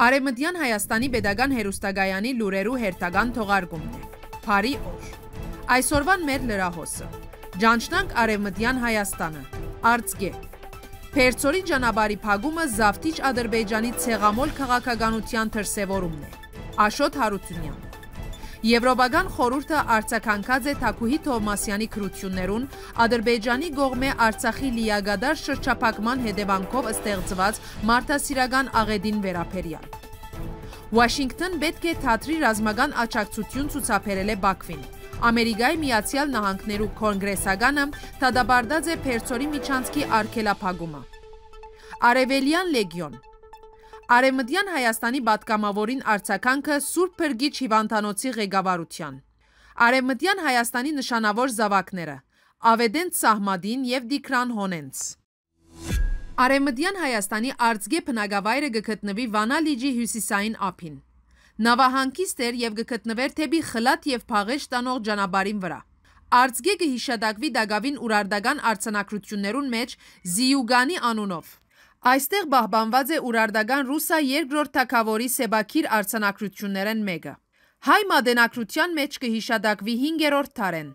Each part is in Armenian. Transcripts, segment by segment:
Արևմտյան Հայաստանի Պետական Հերոստագայանի լուրերու հերթական թողարկումն է։ Փարի օր։ Այսօրվան մեր լրահոսը։ Ճանչնանք Արևմտյան Հայաստանը։ Արցգե։ Փերծորի ճանապարհի փակումը զավթիչ Ադրբեջանի ցեղամոլ քաղաքականության դրսևորումն է։ Աշոտ Հարությունյան։ Եվրոպական խորհուրդը արձականքած է Թակուհի Թովմասյանի քրություններուն Ադրբեջանի գողմե Արցախի լիագադար շրջափակման հետևանքով ստեղծված մարդասիրական աղեդին վերապերյալ։ Վաշինգտոն պետք է թատրի ռազմական աճակցություն ցուցաբերել է Բաքվին։ Ամերիկայի Միացյալ Նահանգներու կոնգրեսականը դադարդած է Փերսորի միջանցքի արգելափակումը։ Արևելյան լեգիոն Արեմդյան Հայաստանի բատկամավորին արձականքը Սուրբ Պրգիչ հիվանդանոցի ղեկավարության։ Արեմդյան Հայաստանի նշանավոր զավակները՝ Ավեդենց Սահմադին և Դիքրան Հոնենց։ Արեմդյան Հայաստանի արձգե բնակավայրը գկտնվի Վանա լիճի հյուսիսային ափին։ Նավահանգիստ էր եւ գկտնվեր թեպի Խլատ եւ Փաղեշ տանող ճանապարհին վրա։ Արձգե կհիշադակվի Դագավին ուրարդական արցանակրություններուն մեջ Զիյուգանի անունով։ Այստեղ բահբանված է Ուրարդական Ռուսիա երկրորդ թակավորի Սեբաքիր արցանակրություններն մեկը։ Հայ մատենակրության մեջ կհիշադակվի 5-րդ տարեն։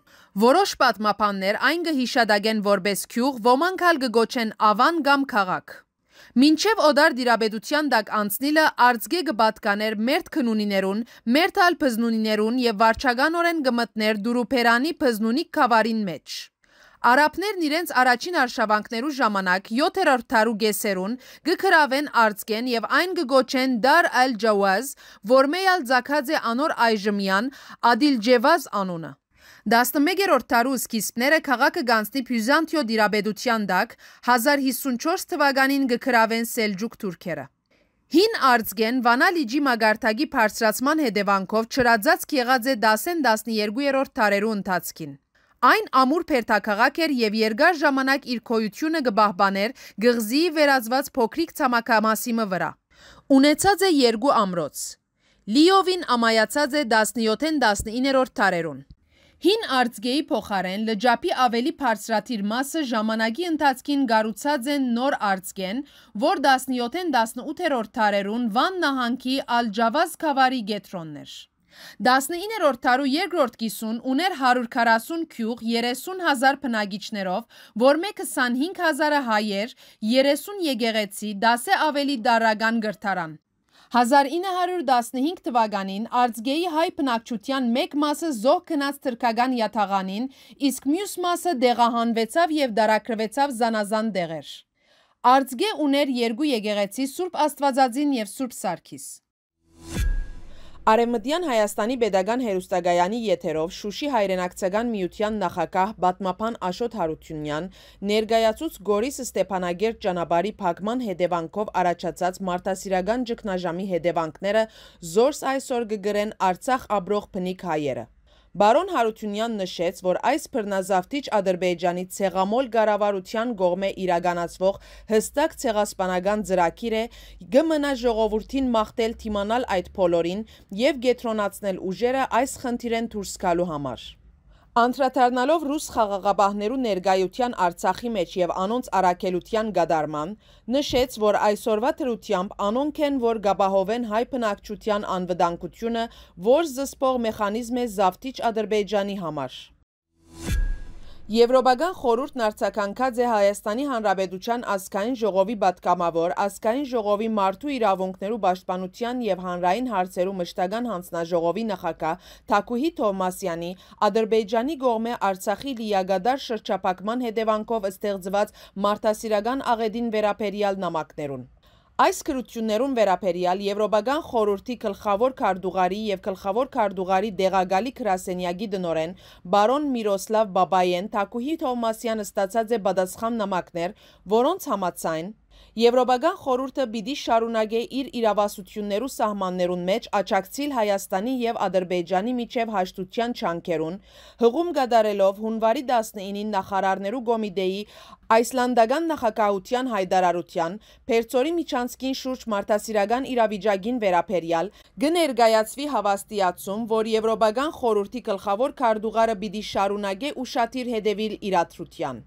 Որոշ պատմապաններ այն կհիշադակեն որպես քյուղ, ոմանք հալ կգոչեն ավան կամ քաղաք։ Մինչև օդար դիրաբեդության դակ անցնիլը արձգե կպատկաներ մերդ քնունիներուն, մերդ հալ պզնունիներուն և վարճագանորեն գմտներ դուրուպերանի պզնունիկ կավարին մեջ։ Արաբներն իրենց առաջին արշավանքներու ժամանակ 7-րդ թարու գեսերուն գկրավեն արձկեն եւ այն գգոչեն Դար Ալ-Ջավազ, որմեյալ Զաքաձե անոր այժմյան Ադիլջևազ անունը։ 11-րդ տարու սկիզբները քաղաքը գանձնի Բյուզանդիո դիրաբեդության դակ 1054 թվականին գկրավեն Սելջուկ թուրքերը։ Հին արձգեն Վանալիջի մագարտագի բարձրացման հետևանքով չրաձած կեղած է 10-12-րդ տարերու ընթացքին։ Այն ամուր փերթակաղակ էր և երգար ժամանակ իր կոյությունը գբահբաներ գղզի վերազված փոքրիկ ծամակամասիմը վրա։ Ունեցած է երկու ամրոց։ լիովին ամայացած է 17-19-որ տարերուն։ Հին արձգեի փոխարեն լջապի ավելի պարսրաթիր մասը ժամանակի ընթացքին գարուցած են նոր արձգեն, որ 17-18-որ տարերուն վան նահանքի ալջավազ կավարի գետրոններ։ 19-րդ տարու երկրորդ կիսուն ուներ 140 քյուղ 30,000 բնագիչներով, որ մեկը 25,000-ը հայեր, 30 եկեղեցի, դասե ավելի դարական գրթարան։ 1915 թվականին արձգեի հայ պնակչության մեկ մասը զող կնած թրկագան յատաղանին, իսկ մյուս մասը դեղահանվեցավ և դարակրվեցավ զանազան դեղեր։ Արձգե ուներ երկու եգեղեցի Սուրբ աստվածածին և Սուրբ Սարքիս։ Արևմտյան Հայաստանի Պետական հերոստագայանի եթերով Շուշի հայրենակցական միության նախակահ Բատմապան Աշոտ Հարությունյան ներկայացուց Գորիս Ստեփանագերտ ճանապարհի փակման հետևանքով առաջացած մարդասիրական ճգնաժամի հետևանքները զորս այսօր կգրեն Արցախ ապրող բնիկ հայերը։ Բարոն Հարությունյան նշեց, որ այս բռնազավթիչ Ադրբեջանի ցեղամոլ գարավարության գողմե իրականացվող հստակ ցեղասպանական ծրագիր է գմնա ժողովրդին մաղթել թիմանալ այդ բոլորին եւ գետրոնացնել ուժերը այս խնդիրեն դուրս գալու համար։ Անդրադառնալով ռուս խաղաղապահներու ներգայության Արցախի մեջ եւ անոնց առաքելության գադարման, նշեց, որ այսօրվա դրությամբ անոնք են, որ գաբահովեն հայ բնակչության անվտանգությունը, որ զսպող մեխանիզմ է զավթիչ Ադրբեջանի համար։ Եվրոպական խորհուրդն արձականքած է Հայաստանի Հանրապետության ազգային ժողովի պատգամավոր, ազգային ժողովի մարդու իրավունքներու պաշտպանության եւ հանրային հարցերու մշտական հանձնաժողովի նախագահ Թակուհի Թովմասյանի Ադրբեջանի գողմե Արցախի լիագադար շրջապակման հետևանքով ստեղծված մարդասիրական աղետին վերաբերյալ նամակներուն Այս գրություններում վերապերյալ Եվրոպական խորհրդի գլխավոր քարտուղարի եւ գլխավոր քարտուղարի Դեղագալի Քրասենյագի դնորեն բարոն Միրոսլավ Բաբայան Թակուհի Թովմասյանը ստացած է պատասխան նամակներ, որոնց համաձայն Եվրոպական խորհուրդը պիտի շարունակե իր իրավասություններու սահմաններուն մեջ աչակցիլ Հայաստանի եւ Ադրբեջանի միջև հաշտության չանքերուն, հղում գդարելով հունվարի 19-ին նախարարներու գոմիտեի Այսլանդական նախագահության հայտարարության Փերծորի միջանցքին շուրջ մարդասիրական իրավիճակին վերաբերյալ գներգայացվի հավաստիացում, որ Եվրոպական խորհրդի գլխավոր քարտուղարը պիտի շարունակե ուշադիր հետևիլ իրադրության։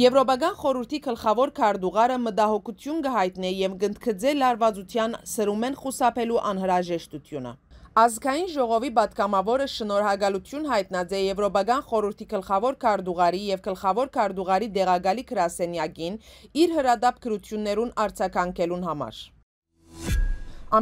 Եվրոպական խորհրդի գլխավոր քարտուղարը մտահոգություն կհայտնի եւ կընդգծե լարվածության սրումեն խուսափելու անհրաժեշտությունը։ Ազգային ժողովի պատգամավորը շնորհակալություն հայտնած է Եվրոպական խորհրդի գլխավոր քարտուղարի եւ գլխավոր քարտուղարի Դեղագալի Կրասենյագին իր հրադապ գրություններուն արձականքելուն համար։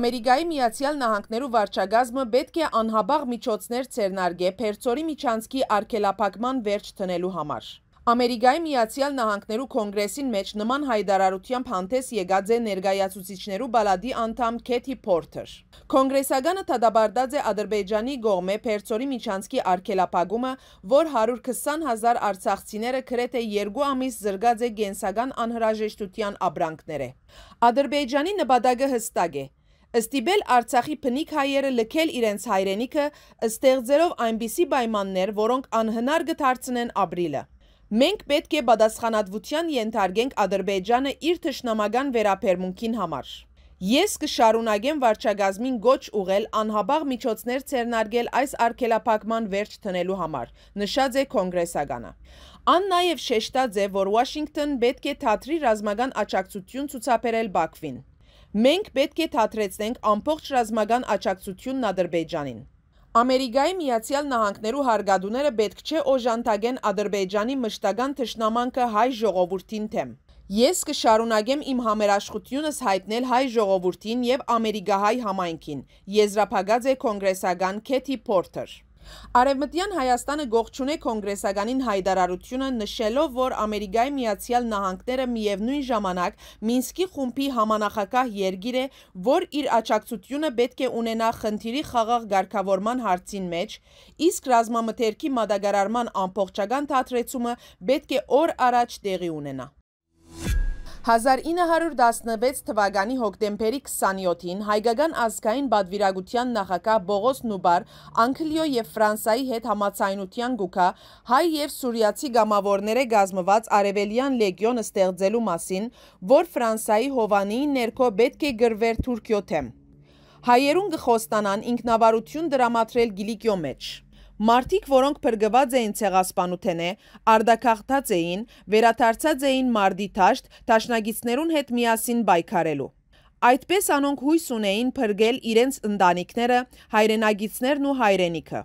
Ամերիկայի Միացյալ Նահանգներու վարչագազմը պետք է անհաբաղ միջոցներ ցերնարգե Փերծորի միջանցքի արգելափակման վերջ տնելու համար։ Ամերիկայի Միացյալ Նահանգներու կոնգրեսին մեջ նման հայդարարությամբ հանդես եկած է ներգայացուցիչներու բալադի անդամ Քեթի Փորթեր։ Կոնգրեսականը դադարդած է Ադրբեջանի գողմե Փերծորի միջանցքի արգելափակումը, որ 120.000 արցախցիները գրեթե 2 ամիս զրկած է գենսական անհրաժեշտության աբրանքները։ Ադրբեջանի նպատակը հստակ է՝ Ստիբել Արցախի փնիկ հայերը լքել իրենց հայրենիքը, ստեղծելով այնպիսի պայմաններ, որոնք անհնար կդարձնեն ապրիլը։ Մենք պետք է պատասխանատվության ենթարկենք Ադրբեջանը իր թշնամական վերապերմունքին համար։ Ես կշարունակեմ վարչագազմին գոչ ուղել անհաբաղ միջոցներ ցերնարգել այս արգելափակման վերջ տնելու համար, նշած է կոնգրեսականը։ Ան նաև շեշտած է, որ Վաշինգտոն պետք է թատրի ռազմական աճակցություն ցուցաբերել Բաքվին։ Մենք պետք է թատրեցնենք ամբողջ ռազմական աճակցությունն Ադրբեջանին։ Ամերիկայի Միացյալ Նահանգներու հարգադուները պետք չէ օժանդագեն Ադրբեջանի մշտական թշնամանքը հայ ժողովրդին թեմ։ Ես կշարունակեմ իմ համերաշխությունս հայտնել հայ ժողովրդին եւ ամերիկահայ համայնքին։ Եզրափակած է կոնգրեսական Քեթի Փորթեր։ Արևմտյան Հայաստանը գողջունե կոնգրեսականին հայտարարությունը նշելով, որ Ամերիկայի Միացյալ Նահանգները միևնույն ժամանակ Մինսկի խումբի համանախակահ երկիր է, որ իր աջակցությունը պետք է ունենա խնդիրի խաղաղ ղեկավարման հարցին մեջ, իսկ ռազմամթերքի մատակարարման ամբողջական թատրեցումը պետք է օր առաջ տեղի ունենա։ 1916 թվականի հոկտեմբերի 27-ին հայկական ազգային բադվիրագության նախակա բողոս նուբար անգլիո և վրանսայի հետ համացայնության գուկա հայ և սուրյացի գամավորները գազմված արևելյան լեգյոն ստեղծելու մասին, որ վրանսայի հովանիի ներքո պետք է գրվեր թուրկյոտ եմ։ Հայերուն գխոստանան ինքնավարություն դրամատրել գիլիկյո մեջ։ Մարդիկ, որոնք պրգված էին ցեղասպանութենե, արդակաղթած էին, վերաթարցած էին մարդի թաշտ, թաշնագիցներուն հետ միասին բայքարելու։ Այդպես անոնք հույս ունեին պրգել իրենց ընդանիքները, հայրենագիցներն ու հայրենիքը։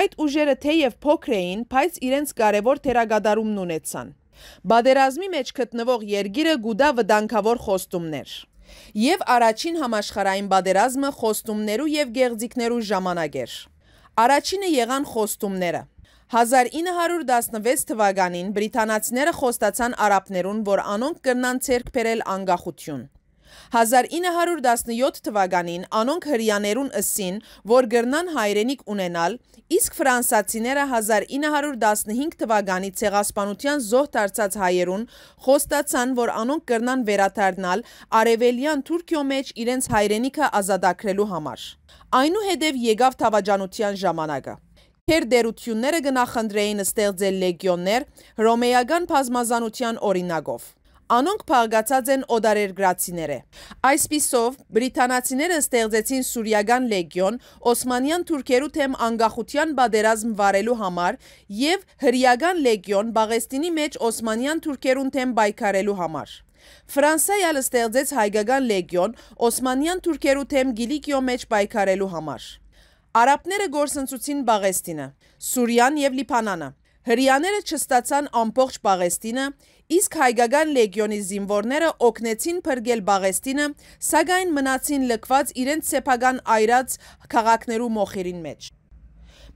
Այդ ուժերը թեև փոքր էին, բայց իրենց կարևոր թերագադարումն ունեցան։ Բադերազմի մեջ գտնվող երգիրը գուդա վտանգավոր խոստումներ։ Եվ առաջին համաշխարային բադերազմը խոստումներու եւ գեղձիկներու ժամանակ էր։ Առաջինը եղան խոստումները։ 1916 թվականին բրիտանացիները խոստացան արաբներուն, որ անոնք կրնան ցերկ բերել անկախություն։ 1917 թվականին անոնք հрьяներուն ըսին, որ գրնան հայրենիք ունենալ, իսկ ֆրանսացիները 1915 թվականի ցեղասպանության զոհ դարձած հայերուն խոստացան, որ անոնք կրնան վերադառնալ արևելյան Թուրքիո մեջ իրենց հայրենիքը ազատագրելու համար։ Այնուհետև եկավ թավաճանության ժամանակը։ Քերդերությունները գնախնդրեին ստեղծել լեգիոններ հռոմեական բազմազանության օրինակով։ Անոնք փաղկացած են օդարերգրացիները։ Այսպիսով բրիտանացիները ստեղծեցին Սուրիական լեգիոն Օսմանյան թուրքերու թեմ անկախության բادرազմ վարելու համար եւ Հրիական լեգիոն Բաղեստինի մեջ Օսմանյան թուրքերուն թեմ պայքարելու համար։ Ֆրանսիայը ստեղծեց հայկական լեգիոն Օսմանյան թուրքերու թեմ Գիլիկիո մեջ պայքարելու համար։ Արաբները գործընծուցին Բաղեստինը, Սուրիան եւ Լիբանանը։ Հрьяաները չստացան ամբողջ Պաղեստինը, իսկ հայգական լեգյոնի զինվորները օգնեցին պրգել բաղեստինը, սագայն մնացին լկված իրենց սեպագան այրած կաղաքներու մոխերին մեջ։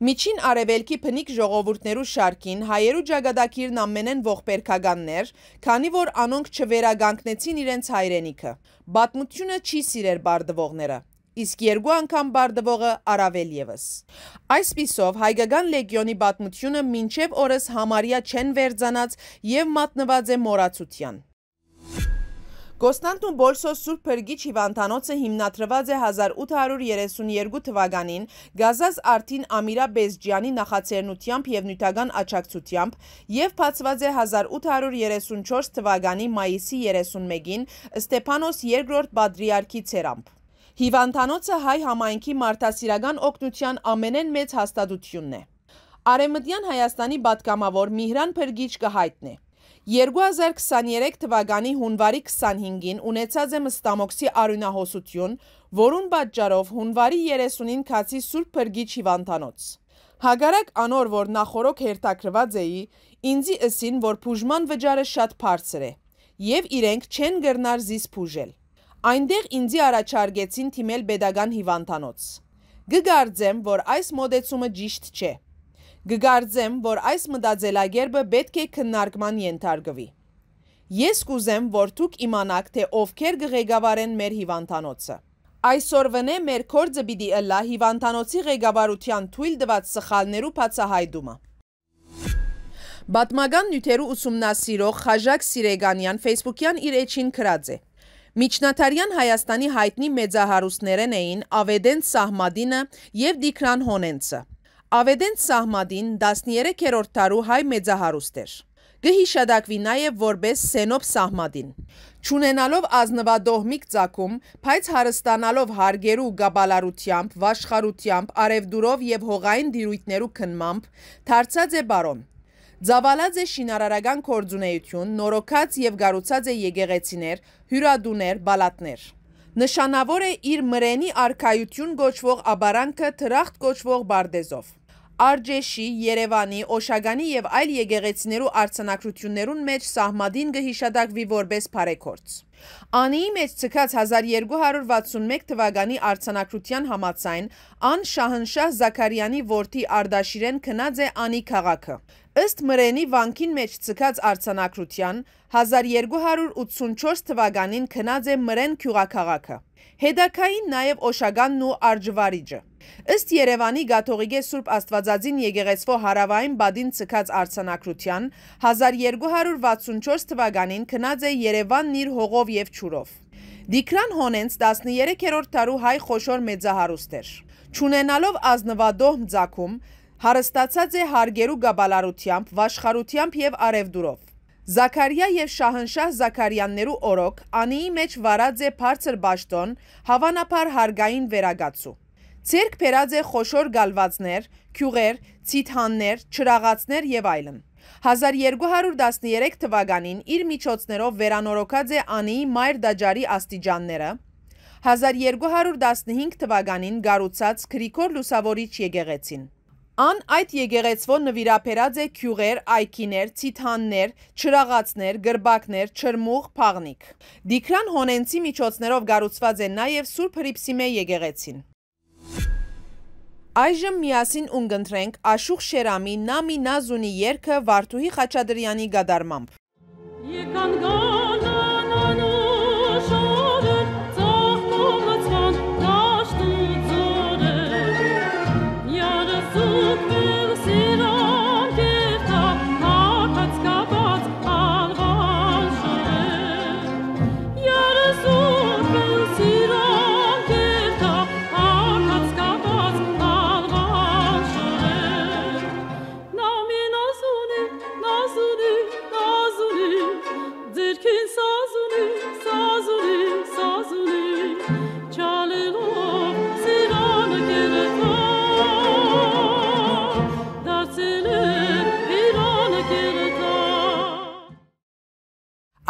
Միջին արևելքի պնիկ ժողովուրդներու շարքին հայերու ճագադակիրն ամենեն ողպերկագաններ, քանի որ անոնք չվերագանքնեցին իրենց հայրենիքը։ Բատմությունը չի սիրեր բարդվողները իսկ երկու անգամ բարդվողը առավել եւս։ Այսպիսով հայկական լեգիոնի պատմությունը մինչև օրս համարյա չեն վերցանած եւ մատնված է մորացության։ Կոստանտուն Բոլսո Սուրբ Փրկիչ հիվանդանոցը հիմնադրված է 1832 թվականին Գազազ Արտին Ամիրա Բեզջյանի նախաձեռնությամբ եւ նյութական աճակցությամբ եւ բացված է 1834 թվականի մայիսի 31-ին Ստեփանոս II Բադրիարքի ցերամբ։ Հիվանդանոցը հայ համայնքի մարդասիրական օգնության ամենեն մեծ հաստատությունն է։ Արեմտյան Հայաստանի բատկամավոր Միհրան Փրկիչ կհայտնի։ 2023 թվականի հունվարի 25-ին ունեցած է մստամոքսի արյունահոսություն, որուն պատճառով հունվարի 30-ին քացի Սուրբ Փրկիչ հիվանդանոց։ Հագարակ անոր, որ նախորոք հերթակրված էի, ինձի ըսին, որ բուժման վճարը շատ բարձր է եւ իրենք չեն գրնար զիս բուժել։ Այնտեղ ինձի առաջարկեցին թիմել pedagogan հիվանդանոց։ Գգարձեմ, որ այս մոդեցումը ճիշտ չէ։ Գգարձեմ, որ այս մտածելակերպը պետք է քննարկման ենթարկվի։ Ես կուզեմ, որ դուք իմանաք, թե ովքեր կղեկավարեն մեր հիվանդանոցը։ Այսօրվնե մեր կորձը պիտի ըլա հիվանդանոցի ղեկավարության թույլ դված սխալներու բացահայտումը։ Բատմական նյութերու ուսումնասիրող Խաժակ Սիրեգանյան Facebook-յան իր էջին գրած է. Միջնաթարյան Հայաստանի հայտնի մեծահարուստներեն էին ավեդենց սահմադինը և դիքրան հոնենցը։ Ավեդենց սահմադին 13-րդ տարու հայ մեծահարուստ էր։ Գհիշադակվի նաև որպես սենոպ սահմադին։ Չունենալով ազնվադոհմիկ ծակում, բայց հարստանալով հարգերու գաբալարությամբ, վաշխարությամբ, արևդուրով և հողային դիրույթներու կնմամբ, թարցած է բարոն, Ձավալած է շինարարական կորձունեություն, նորոքած և գարուցած է եգեղեցիներ, հյուրադուներ, բալատներ։ Նշանավոր է իր մրենի արկայություն գոչվող աբարանքը թրախտ գոչվող բարդեզով։ Արջեշի, երևանի, ոշագանի և այլ եգեղեցիներու արձանակրություններուն մեջ սահմադին գհիշադակվի որբես պարեքործ։ Անիի մեջ ծկած 1261 թվագանի արձանակրության համացայն ան շահնշահ զակարյանի որդի արդաշիրեն կնած է անի կաղաքը։ Ըստ Մրենի վանքին մեջ ցկած արցանակրության 1284 թվականին քնած է Մրեն քյուղաքաղաքը։ Հետակային նաև Օշագանն ու Արջվարիջը։ Ըստ Երևանի Գաթողիկե Սուրբ Աստվածածին եկեղեցվո հարավային բադին ցկած արցանակրության 1264 թվականին քնած է Երևանն իր հողով եւ ճուրով։ Դիքրան Հոնենց 13-րդ տարու հայ խոշոր մեծահարուստ էր։ Չունենալով ազնվադոհ ձակում Հարստացած է հարգերու գաբալարությամբ, վաշխարությամբ և արևդուրով։ Զաքարյա և շահնշահ զաքարյաններու օրոք անիի մեջ վարած է պարցր բաշտոն, հավանապար հարգային վերագացու։ Ձերկ պերած է խոշոր գալվածներ, կյուղեր, ծիթաններ, չրաղացներ և այլն։ 1213 թվականին իր միջոցներով վերանորոքած է անիի մայր դաջարի աստիճանները, 1215 թվականին գարուցած գրիքոր լուսավորիչ եգեղեցին։ Ան այդ եգեղեցվոն նվիրապերած է կյուղեր, այքիներ, ծիթաններ, չրաղացներ, գրբակներ, չրմուղ, պաղնիկ։ Դիքրան հոնենցի միջոցներով գարուցված է նաև Սուրպ հրիպսիմ է եգեղեցին։ Այժմ միասին ունգընտրենք աշուխ շերամի նամի նազունի երկը վարդուհի խաչադրյանի գադարմամբ։ Եկանգան